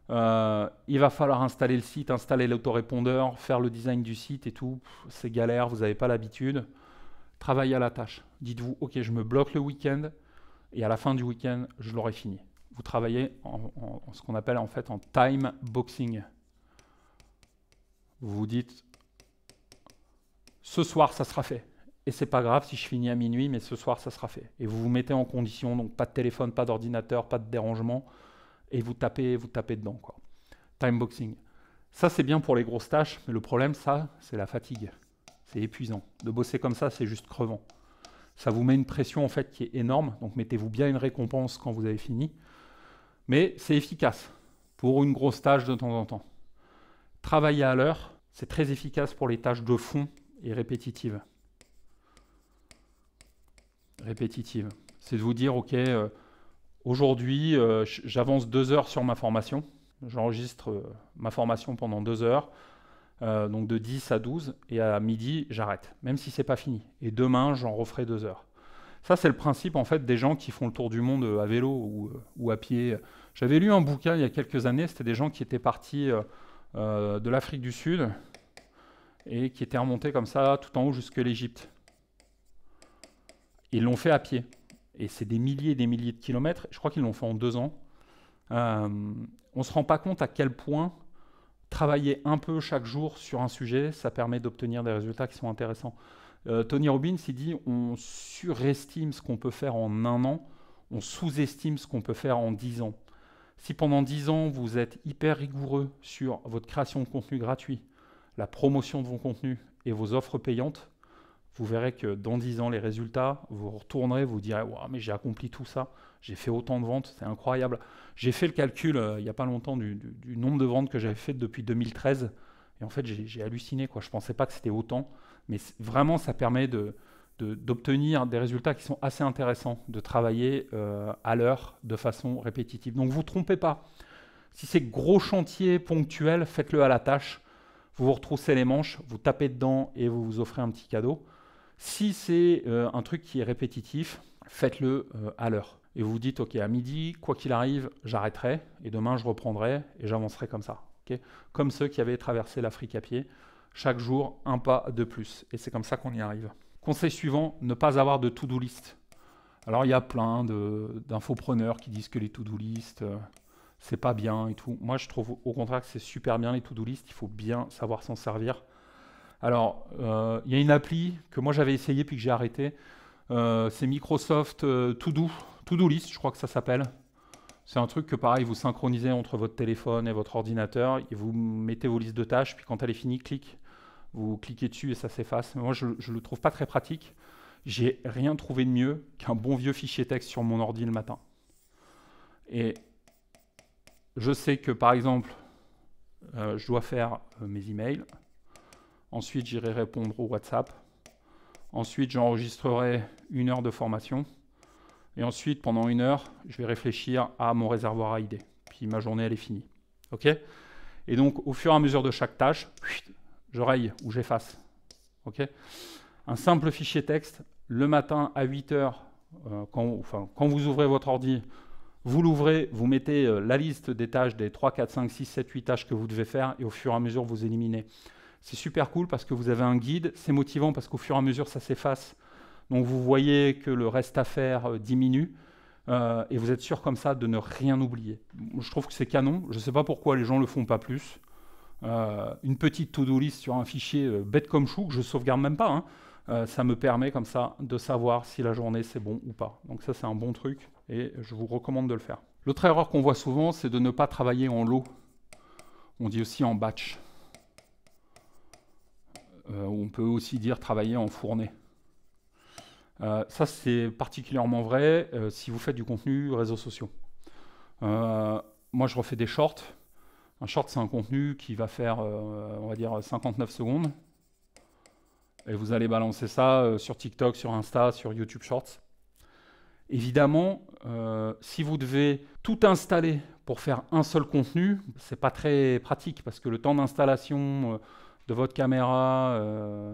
Speaker 1: euh, il va falloir installer le site, installer l'autorépondeur, faire le design du site et tout. C'est galère, vous n'avez pas l'habitude. Travaillez à la tâche. Dites-vous, ok, je me bloque le week-end et à la fin du week-end, je l'aurai fini. Vous travaillez en, ce qu'on appelle en fait en time boxing. Vous vous dites, ce soir, ça sera fait. Et c'est pas grave si je finis à minuit, mais ce soir, ça sera fait. Et vous vous mettez en condition, donc pas de téléphone, pas d'ordinateur, pas de dérangement et vous tapez, vous tapez dedans. Quoi. boxing, Ça, c'est bien pour les grosses tâches, mais le problème, ça, c'est la fatigue. C'est épuisant. De bosser comme ça, c'est juste crevant. Ça vous met une pression en fait qui est énorme, donc mettez-vous bien une récompense quand vous avez fini. Mais c'est efficace pour une grosse tâche de temps en temps. Travailler à l'heure, c'est très efficace pour les tâches de fond et répétitives. Répétitives. C'est de vous dire, ok, euh, Aujourd'hui, euh, j'avance deux heures sur ma formation. J'enregistre euh, ma formation pendant deux heures, euh, donc de 10 à 12, et à midi, j'arrête, même si c'est pas fini. Et demain, j'en referai deux heures. Ça, c'est le principe en fait des gens qui font le tour du monde à vélo ou, à pied. J'avais lu un bouquin il y a quelques années, c'était des gens qui étaient partis de l'Afrique du Sud et qui étaient remontés comme ça tout en haut jusque l'Égypte. Ils l'ont fait à pied et c'est des milliers et des milliers de kilomètres. Je crois qu'ils l'ont fait en deux ans. Euh, on ne se rend pas compte à quel point travailler un peu chaque jour sur un sujet, ça permet d'obtenir des résultats qui sont intéressants. Euh, Tony Robbins, il dit on surestime ce qu'on peut faire en un an, on sous-estime ce qu'on peut faire en dix ans. Si pendant dix ans, vous êtes hyper rigoureux sur votre création de contenu gratuit, la promotion de vos contenus et vos offres payantes, vous verrez que dans 10 ans, les résultats, vous retournerez, vous direz mais j'ai accompli tout ça, j'ai fait autant de ventes, c'est incroyable. J'ai fait le calcul euh, il n'y a pas longtemps du, nombre de ventes que j'avais fait depuis 2013. Et en fait, j'ai halluciné. Quoi. Je ne pensais pas que c'était autant. Mais vraiment, ça permet d'obtenir de, des résultats qui sont assez intéressants, de travailler euh, à l'heure de façon répétitive. Donc, vous trompez pas. Si c'est gros chantier ponctuel, faites-le à la tâche. Vous vous retroussez les manches, vous tapez dedans et vous vous offrez un petit cadeau. Si c'est euh, un truc qui est répétitif, faites-le euh, à l'heure. Et vous vous dites, OK, à midi, quoi qu'il arrive, j'arrêterai, et demain, je reprendrai, et j'avancerai comme ça. comme ceux qui avaient traversé l'Afrique à pied, chaque jour, un pas de plus. Et c'est comme ça qu'on y arrive. Conseil suivant, ne pas avoir de to-do list. Alors, il y a plein d'infopreneurs qui disent que les to-do list, euh, c'est pas bien et tout. Moi, je trouve au contraire que c'est super bien les to-do list. Il faut bien savoir s'en servir. Alors, euh, il y a une appli que moi j'avais essayé puis que j'ai arrêté. Euh, c'est Microsoft euh, To-Do, To-Do List, je crois que ça s'appelle. C'est un truc que pareil, vous synchronisez entre votre téléphone et votre ordinateur, vous mettez vos listes de tâches, puis quand elle est finie, clique. Vous cliquez dessus et ça s'efface. Moi, je ne le trouve pas très pratique. J'ai rien trouvé de mieux qu'un bon vieux fichier texte sur mon ordi le matin. Et je sais que par exemple, je dois faire mes emails. Ensuite, j'irai répondre au WhatsApp. Ensuite, j'enregistrerai une heure de formation. Et ensuite, pendant une heure, je vais réfléchir à mon réservoir à idées. Puis ma journée, elle est finie. OK Et donc, au fur et à mesure de chaque tâche, je raye ou j'efface. OK Un simple fichier texte, le matin à 8 heures, euh, quand, quand vous ouvrez votre ordi, vous l'ouvrez, vous mettez euh, la liste des tâches, des 3, 4, 5, 6, 7, 8 tâches que vous devez faire, et au fur et à mesure, vous éliminez. C'est super cool parce que vous avez un guide, c'est motivant parce qu'au fur et à mesure ça s'efface. Donc vous voyez que le reste à faire euh, diminue euh, et vous êtes sûr comme ça de ne rien oublier. Je trouve que c'est canon, je ne sais pas pourquoi les gens le font pas plus. Euh, une petite to-do list sur un fichier bête comme chou que je sauvegarde même pas. Hein, ça me permet comme ça de savoir si la journée c'est bon ou pas. Donc ça c'est un bon truc et je vous recommande de le faire. L'autre erreur qu'on voit souvent c'est de ne pas travailler en lot. On dit aussi en batch. Euh, on peut aussi dire travailler en fournée. Euh, ça, c'est particulièrement vrai euh, si vous faites du contenu réseaux sociaux. moi, je refais des shorts. Un short, c'est un contenu qui va faire, on va dire, 59 secondes. Et vous allez balancer ça sur TikTok, sur Insta, sur YouTube Shorts. Évidemment, si vous devez tout installer pour faire un seul contenu, c'est pas très pratique parce que le temps d'installation, de votre caméra, euh,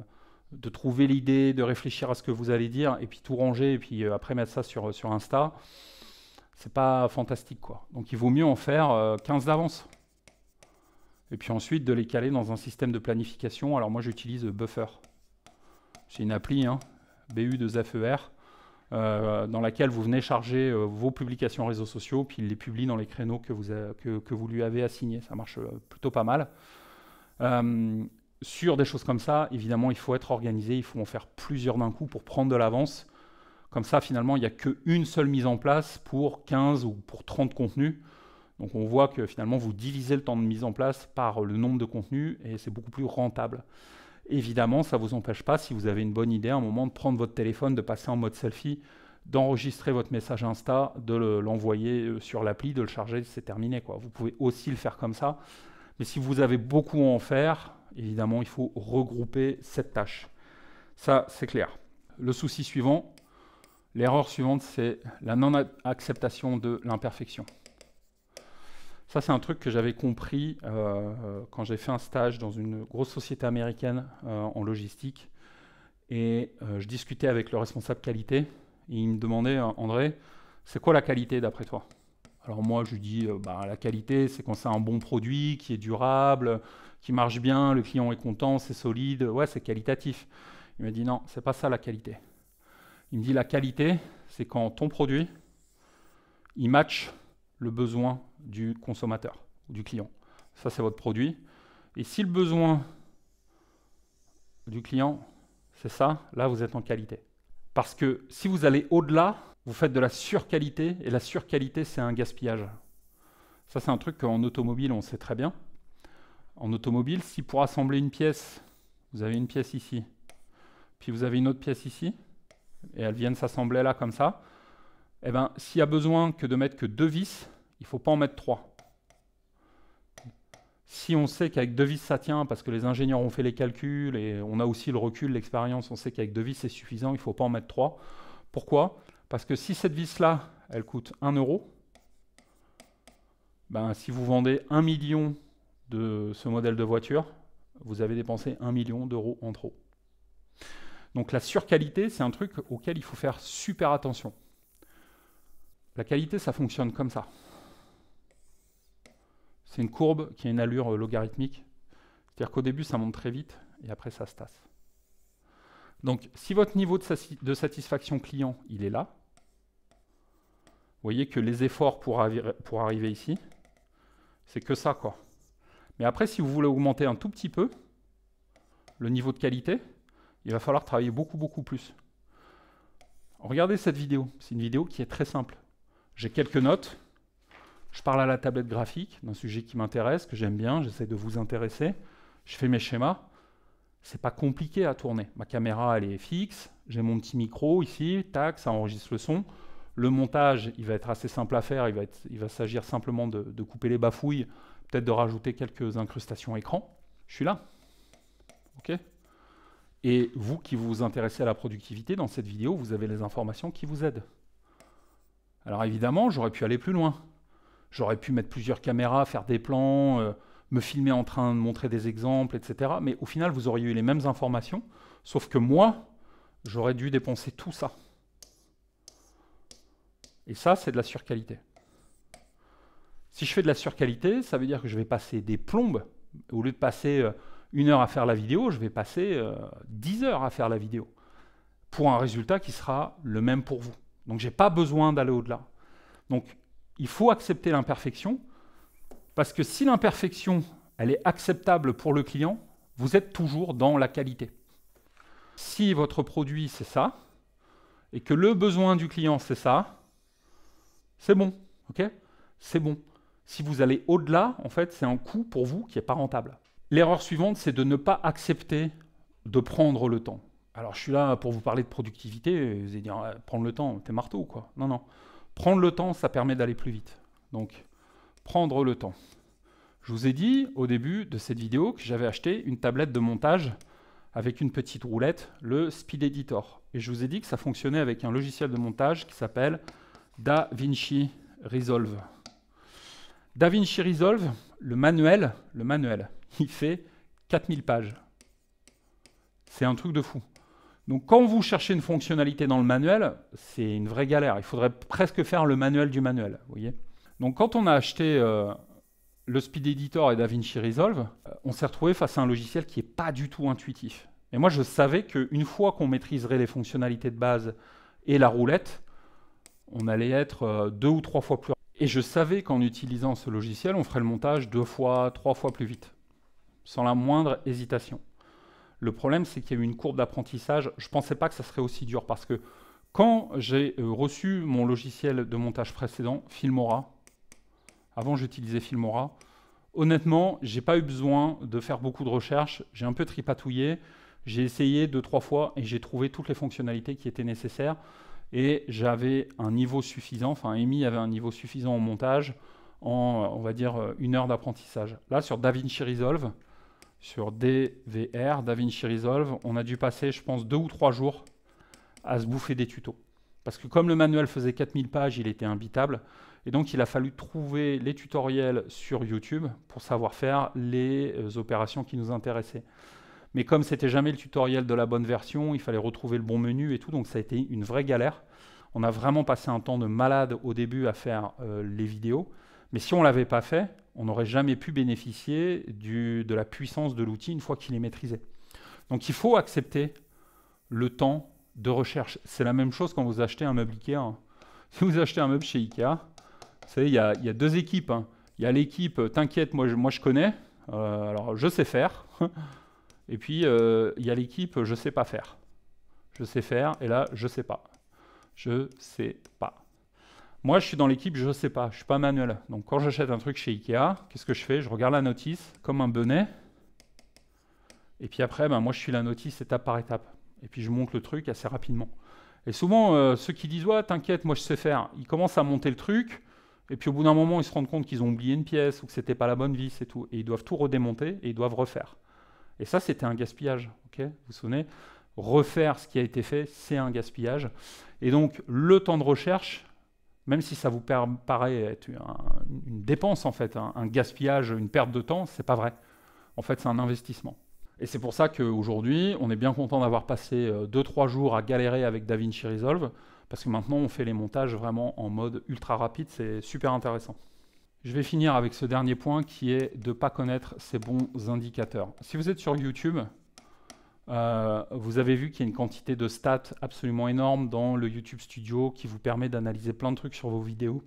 Speaker 1: de trouver l'idée, de réfléchir à ce que vous allez dire, et puis tout ranger, et puis euh, après mettre ça sur, sur Insta, c'est pas fantastique. quoi. Donc il vaut mieux en faire 15 euh, d'avance. Et puis ensuite de les caler dans un système de planification. Alors moi j'utilise Buffer. C'est une appli, hein, BU2FER, dans laquelle vous venez charger vos publications réseaux sociaux, puis il les publie dans les créneaux que vous, que, vous lui avez assignés. Ça marche plutôt pas mal sur des choses comme ça, évidemment, il faut être organisé, il faut en faire plusieurs d'un coup pour prendre de l'avance. Comme ça, finalement, il n'y a qu'une seule mise en place pour 15 ou pour 30 contenus. Donc on voit que finalement, vous divisez le temps de mise en place par le nombre de contenus et c'est beaucoup plus rentable. Évidemment, ça ne vous empêche pas, si vous avez une bonne idée, à un moment de prendre votre téléphone, de passer en mode selfie, d'enregistrer votre message Insta, de l'envoyer euh, sur l'appli, de le charger, c'est terminé. Vous pouvez aussi le faire comme ça. Mais si vous avez beaucoup à en faire, évidemment, il faut regrouper cette tâche. Ça, c'est clair. Le souci suivant, l'erreur suivante, c'est la non-acceptation de l'imperfection. Ça, c'est un truc que j'avais compris euh, quand j'ai fait un stage dans une grosse société américaine euh, en logistique. Et euh, je discutais avec le responsable qualité. il me demandait, André, c'est quoi la qualité d'après toi alors moi, je dis, euh, bah, la qualité, c'est quand c'est un bon produit, qui est durable, qui marche bien, le client est content, c'est solide, ouais, c'est qualitatif. Il me dit, non, c'est pas ça la qualité. Il me dit, la qualité, c'est quand ton produit, il match le besoin du consommateur, du client. Ça, c'est votre produit. Et si le besoin du client, c'est ça, là, vous êtes en qualité. Parce que si vous allez au-delà, vous faites de la surqualité, et la surqualité, c'est un gaspillage. Ça, c'est un truc qu'en automobile, on sait très bien. En automobile, si pour assembler une pièce, vous avez une pièce ici, puis vous avez une autre pièce ici, et elles viennent s'assembler là comme ça, eh ben, s'il y a besoin que de mettre que deux vis, il ne faut pas en mettre trois. Si on sait qu'avec deux vis ça tient, parce que les ingénieurs ont fait les calculs et on a aussi le recul, l'expérience, on sait qu'avec deux vis c'est suffisant, il ne faut pas en mettre trois. Pourquoi parce que si cette vis-là, elle coûte 1 euro, ben, si vous vendez 1 million de ce modèle de voiture, vous avez dépensé 1 million d'euros en trop. Donc la surqualité, c'est un truc auquel il faut faire super attention. La qualité, ça fonctionne comme ça. C'est une courbe qui a une allure logarithmique. C'est-à-dire qu'au début, ça monte très vite et après, ça se tasse. Donc si votre niveau de, satisfaction client, il est là, vous voyez que les efforts pour, arriver, pour arriver ici, c'est que ça. quoi. Mais après, si vous voulez augmenter un tout petit peu le niveau de qualité, il va falloir travailler beaucoup, beaucoup plus. Regardez cette vidéo. C'est une vidéo qui est très simple. J'ai quelques notes. Je parle à la tablette graphique d'un sujet qui m'intéresse, que j'aime bien. J'essaie de vous intéresser. Je fais mes schémas. C'est pas compliqué à tourner. Ma caméra, elle est fixe. J'ai mon petit micro ici. Tac, ça enregistre le son. Le montage, il va être assez simple à faire, il va, s'agir simplement de, couper les bafouilles, peut-être de rajouter quelques incrustations écran. Je suis là. ok Et vous qui vous intéressez à la productivité, dans cette vidéo, vous avez les informations qui vous aident. Alors évidemment, j'aurais pu aller plus loin. J'aurais pu mettre plusieurs caméras, faire des plans, euh, me filmer en train de montrer des exemples, etc. Mais au final, vous auriez eu les mêmes informations, sauf que moi, j'aurais dû dépenser tout ça. Et ça, c'est de la surqualité. Si je fais de la surqualité, ça veut dire que je vais passer des plombes. Au lieu de passer euh, une heure à faire la vidéo, je vais passer euh, dix heures à faire la vidéo. Pour un résultat qui sera le même pour vous. Donc je n'ai pas besoin d'aller au-delà. Donc il faut accepter l'imperfection, parce que si l'imperfection, elle est acceptable pour le client, vous êtes toujours dans la qualité. Si votre produit, c'est ça, et que le besoin du client, c'est ça, c'est bon. ok c'est bon. Si vous allez au-delà, en fait, c'est un coût pour vous qui n'est pas rentable. L'erreur suivante, c'est de ne pas accepter de prendre le temps. Alors, je suis là pour vous parler de productivité, vous allez dire, ah, prendre le temps, t'es marteau, quoi. Non, non. Prendre le temps, ça permet d'aller plus vite. Donc, prendre le temps. Je vous ai dit au début de cette vidéo que j'avais acheté une tablette de montage avec une petite roulette, le Speed Editor. Et je vous ai dit que ça fonctionnait avec un logiciel de montage qui s'appelle DaVinci Resolve. DaVinci Resolve, le manuel, le manuel, il fait 4000 pages. C'est un truc de fou. Donc quand vous cherchez une fonctionnalité dans le manuel, c'est une vraie galère. Il faudrait presque faire le manuel du manuel, vous voyez. Donc quand on a acheté euh, le Speed Editor et DaVinci Resolve, euh, on s'est retrouvé face à un logiciel qui n'est pas du tout intuitif. Et moi, je savais qu'une fois qu'on maîtriserait les fonctionnalités de base et la roulette, on allait être euh, deux ou trois fois plus rapide. Et je savais qu'en utilisant ce logiciel, on ferait le montage deux fois, trois fois plus vite, sans la moindre hésitation. Le problème, c'est qu'il y a eu une courbe d'apprentissage. Je ne pensais pas que ça serait aussi dur parce que quand j'ai euh, reçu mon logiciel de montage précédent, Filmora, avant j'utilisais Filmora, honnêtement, je n'ai pas eu besoin de faire beaucoup de recherches, j'ai un peu tripatouillé, j'ai essayé deux, trois fois et j'ai trouvé toutes les fonctionnalités qui étaient nécessaires et j'avais un niveau suffisant, enfin Amy avait un niveau suffisant au montage en, on va dire, euh, une heure d'apprentissage. Là, sur DaVinci Resolve, sur DVR, DaVinci Resolve, on a dû passer, je pense, deux ou trois jours à se bouffer des tutos. Parce que comme le manuel faisait 4000 pages, il était imbitable, et donc il a fallu trouver les tutoriels sur YouTube pour savoir faire les euh, opérations qui nous intéressaient. Mais comme c'était jamais le tutoriel de la bonne version, il fallait retrouver le bon menu et tout, donc ça a été une vraie galère. On a vraiment passé un temps de malade au début à faire euh, les vidéos. Mais si on ne l'avait pas fait, on n'aurait jamais pu bénéficier de la puissance de l'outil une fois qu'il est maîtrisé. Donc il faut accepter le temps de recherche. C'est la même chose quand vous achetez un meuble Ikea. Hein. Si vous achetez un meuble chez Ikea, vous savez, il y a, deux équipes. Hein. Il y a l'équipe, t'inquiète, moi je, connais, euh, alors je sais faire. Et puis, euh, il y a l'équipe je sais pas faire. Je sais faire, et là, je sais pas. Je sais pas. Moi, je suis dans l'équipe je sais pas, je suis pas manuel. Donc, quand j'achète un truc chez Ikea, qu'est-ce que je fais Je regarde la notice comme un bonnet. Et puis après, ben, moi, je suis la notice étape par étape. Et puis, je monte le truc assez rapidement. Et souvent, euh, ceux qui disent Ouais, t'inquiète, moi, je sais faire, ils commencent à monter le truc. Et puis au bout d'un moment, ils se rendent compte qu'ils ont oublié une pièce ou que c'était pas la bonne vis et tout. Et ils doivent tout redémonter et ils doivent refaire. Et ça, c'était un gaspillage. ok vous vous souvenez Refaire ce qui a été fait, c'est un gaspillage. Et donc, le temps de recherche, même si ça vous paraît être une dépense, en fait, hein, un, gaspillage, une perte de temps, c'est pas vrai. En fait, c'est un investissement. Et c'est pour ça qu'aujourd'hui, on est bien content d'avoir passé 2-3 euh, jours à galérer avec DaVinci Resolve, parce que maintenant, on fait les montages vraiment en mode ultra rapide, c'est super intéressant. Je vais finir avec ce dernier point qui est de ne pas connaître ces bons indicateurs. Si vous êtes sur YouTube, euh, vous avez vu qu'il y a une quantité de stats absolument énorme dans le YouTube Studio qui vous permet d'analyser plein de trucs sur vos vidéos.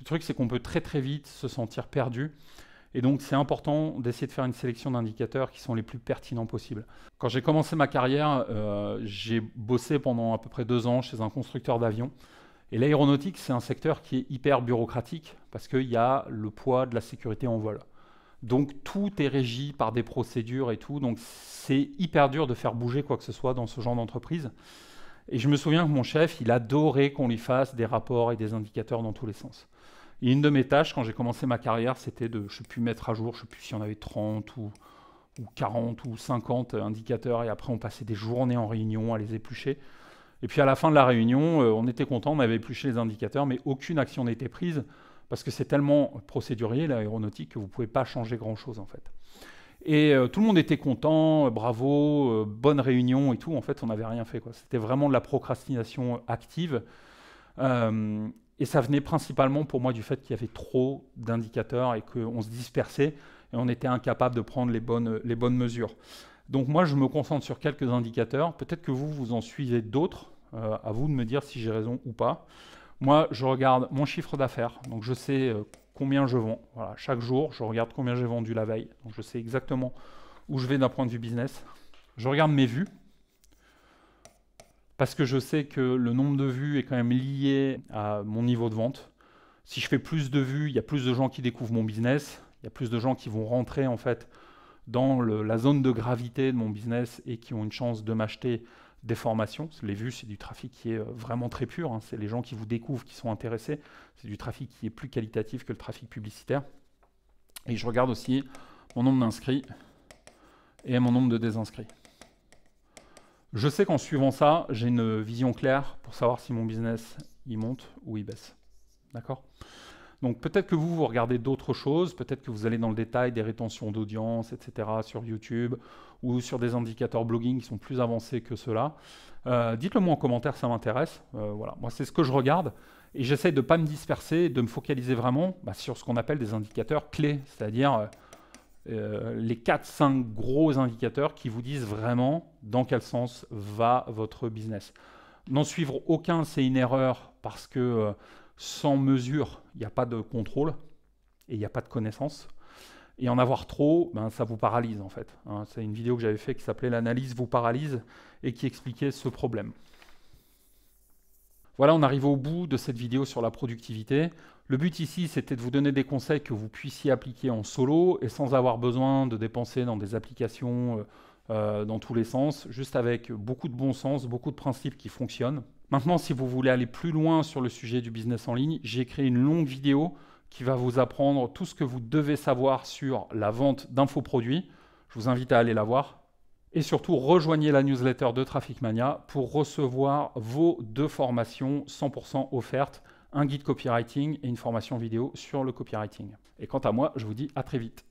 Speaker 1: Le truc, c'est qu'on peut très très vite se sentir perdu. Et donc, c'est important d'essayer de faire une sélection d'indicateurs qui sont les plus pertinents possibles. Quand j'ai commencé ma carrière, euh, j'ai bossé pendant à peu près deux ans chez un constructeur d'avions. Et l'aéronautique, c'est un secteur qui est hyper bureaucratique parce qu'il y a le poids de la sécurité en vol. Donc tout est régi par des procédures et tout. Donc c'est hyper dur de faire bouger quoi que ce soit dans ce genre d'entreprise. Et je me souviens que mon chef, il adorait qu'on lui fasse des rapports et des indicateurs dans tous les sens. Et une de mes tâches, quand j'ai commencé ma carrière, c'était de, je ne sais plus mettre à jour, je ne sais plus si on avait 30 ou 40 ou 50 indicateurs, et après on passait des journées en réunion à les éplucher. Et puis à la fin de la réunion, euh, on était content, on avait épluché les indicateurs, mais aucune action n'était prise parce que c'est tellement procédurier l'aéronautique que vous ne pouvez pas changer grand-chose en fait. Et euh, tout le monde était content, euh, bravo, bonne réunion et tout. En fait, on n'avait rien fait. C'était vraiment de la procrastination active. et ça venait principalement pour moi du fait qu'il y avait trop d'indicateurs et qu'on se dispersait et on était incapable de prendre les bonnes, les bonnes mesures. Donc moi, je me concentre sur quelques indicateurs. Peut-être que vous, vous en suivez d'autres. Euh, à vous de me dire si j'ai raison ou pas. Moi, je regarde mon chiffre d'affaires, donc je sais euh, combien je vends. chaque jour, je regarde combien j'ai vendu la veille, donc je sais exactement où je vais d'un point de vue business. Je regarde mes vues, parce que je sais que le nombre de vues est quand même lié à mon niveau de vente. Si je fais plus de vues, il y a plus de gens qui découvrent mon business, il y a plus de gens qui vont rentrer en fait dans la zone de gravité de mon business et qui ont une chance de m'acheter des formations. Les vues, c'est du trafic qui est euh, vraiment très pur. Hein. C'est les gens qui vous découvrent, qui sont intéressés. C'est du trafic qui est plus qualitatif que le trafic publicitaire. Et je regarde aussi mon nombre d'inscrits et mon nombre de désinscrits. Je sais qu'en suivant ça, j'ai une vision claire pour savoir si mon business il monte ou il baisse. D'accord donc peut-être que vous, vous regardez d'autres choses, peut-être que vous allez dans le détail des rétentions d'audience, etc. sur YouTube ou sur des indicateurs blogging qui sont plus avancés que cela. Euh, dites-le moi en commentaire, ça m'intéresse. Euh, voilà, moi c'est ce que je regarde et j'essaie de ne pas me disperser, de me focaliser vraiment bah, sur ce qu'on appelle des indicateurs clés, c'est-à-dire euh, les 4-5 gros indicateurs qui vous disent vraiment dans quel sens va votre business. N'en suivre aucun, c'est une erreur parce que sans mesure, il n'y a pas de contrôle et il n'y a pas de connaissance. Et en avoir trop, ben, ça vous paralyse en fait. Hein. c'est une vidéo que j'avais faite qui s'appelait L'analyse vous paralyse et qui expliquait ce problème. Voilà, on arrive au bout de cette vidéo sur la productivité. Le but ici, c'était de vous donner des conseils que vous puissiez appliquer en solo et sans avoir besoin de dépenser dans des applications euh, euh, dans tous les sens, juste avec beaucoup de bon sens, beaucoup de principes qui fonctionnent. Maintenant, si vous voulez aller plus loin sur le sujet du business en ligne, j'ai créé une longue vidéo qui va vous apprendre tout ce que vous devez savoir sur la vente d'infoproduits. Je vous invite à aller la voir. Et surtout, rejoignez la newsletter de Traffic Mania pour recevoir vos deux formations 100% offertes, un guide copywriting et une formation vidéo sur le copywriting. Et quant à moi, je vous dis à très vite.